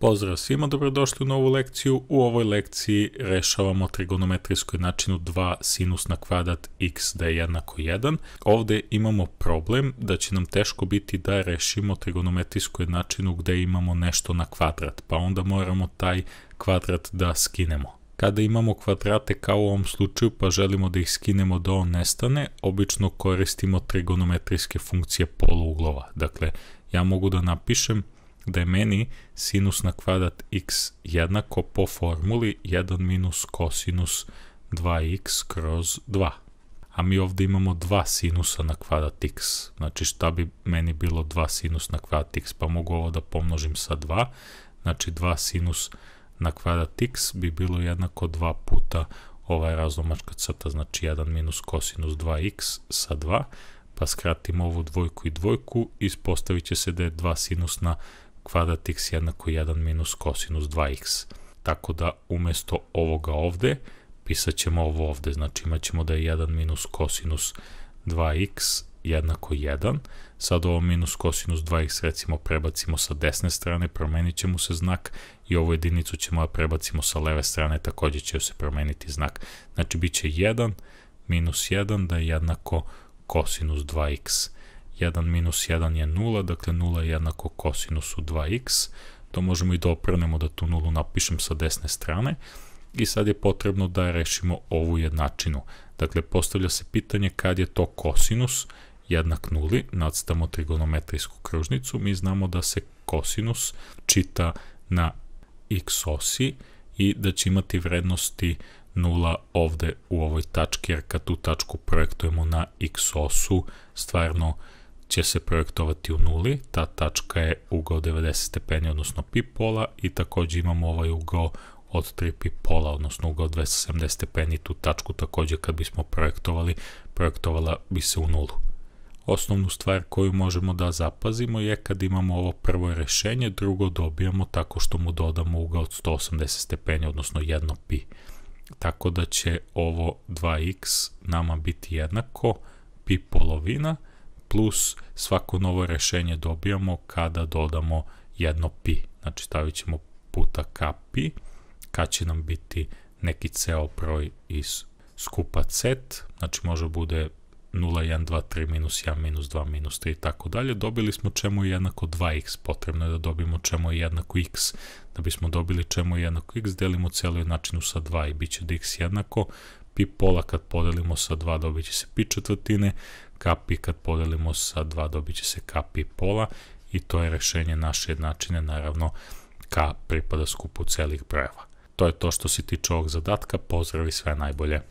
Pozdrav svima, dobrodošli u novu lekciju. U ovoj lekciji rešavamo trigonometrijsku jednačinu 2 sinus na kvadrat x da je jednako 1. Ovde imamo problem da će nam teško biti da rešimo trigonometrijsku jednačinu gde imamo nešto na kvadrat, pa onda moramo taj kvadrat da skinemo. Kada imamo kvadrate kao u ovom slučaju pa želimo da ih skinemo da on nestane, obično koristimo trigonometrijske funkcije poluglova. Dakle, ja mogu da napišem da meni sinus na kvadrat x jednako po formuli 1 minus kosinus 2x kroz 2. A mi ovde imamo 2 sinusa na kvadrat x. Znači šta bi meni bilo 2 sinus na kvadrat x? Pa mogu ovo da pomnožim sa 2. Znači 2 sinus na kvadrat x bi bilo jednako 2 puta ovaj je razlomačka crta, znači 1 minus kosinus 2x sa 2, pa skratimo ovu dvojku i dvojku, ispostavit će se da je 2 sinus na kvadrat x jednako 1 minus kosinus 2x. Tako da umesto ovoga ovde, pisat ćemo ovo ovde, znači imat ćemo da je 1 minus kosinus 2x jednako 1. Sad ovo minus kosinus 2x recimo prebacimo sa desne strane, promenit će mu se znak i ovu jedinicu ćemo da prebacimo sa leve strane, takođe će se promeniti znak. Znači bit će 1 minus 1 da je jednako kosinus 2x. 1 minus 1 je 0, dakle 0 je jednako kosinusu 2x, to možemo i da oprnemo da tu nulu napišem sa desne strane, i sad je potrebno da rešimo ovu jednačinu. Dakle, postavlja se pitanje kad je to kosinus jednak nuli, nadstavamo trigonometrijsku kružnicu, mi znamo da se kosinus čita na x osi i da će imati vrednosti 0 ovde u ovoj tački, jer kad tu tačku projektujemo na x osu, stvarno će se projektovati u nuli, ta tačka je ugao 90 stepeni, odnosno pi pola i takođe imamo ovaj ugao od 3 pi pola, odnosno ugao 270 stepeni, tu tačku takođe kad bismo projektovali, projektovala bi se u nulu. Osnovnu stvar koju možemo da zapazimo je kad imamo ovo prvo rešenje, drugo dobijamo tako što mu dodamo ugao od 180 stepeni, odnosno 1 pi. Tako da će ovo 2x nama biti jednako pi polovina, plus svako novo rešenje dobijamo kada dodamo jedno pi. Znači stavit ćemo puta k pi, k će nam biti neki ceo broj iz skupa set, znači može bude 0, 1, 2, 3, minus 1, minus 2, minus 3 i tako dalje, dobili smo čemu je jednako 2x, potrebno je da dobijemo čemu je jednako x. Da bismo dobili čemu je jednako x, delimo celu jednačinu sa 2 i bit će da x jednako pi pola kad podelimo sa 2 dobit će se pi četvrtine, kapi kad podelimo sa 2 dobit će se kapi pola i to je rešenje naše jednačine, naravno k pripada skupu celih brojeva. To je to što se tiče ovog zadatka, pozdrav i sve najbolje!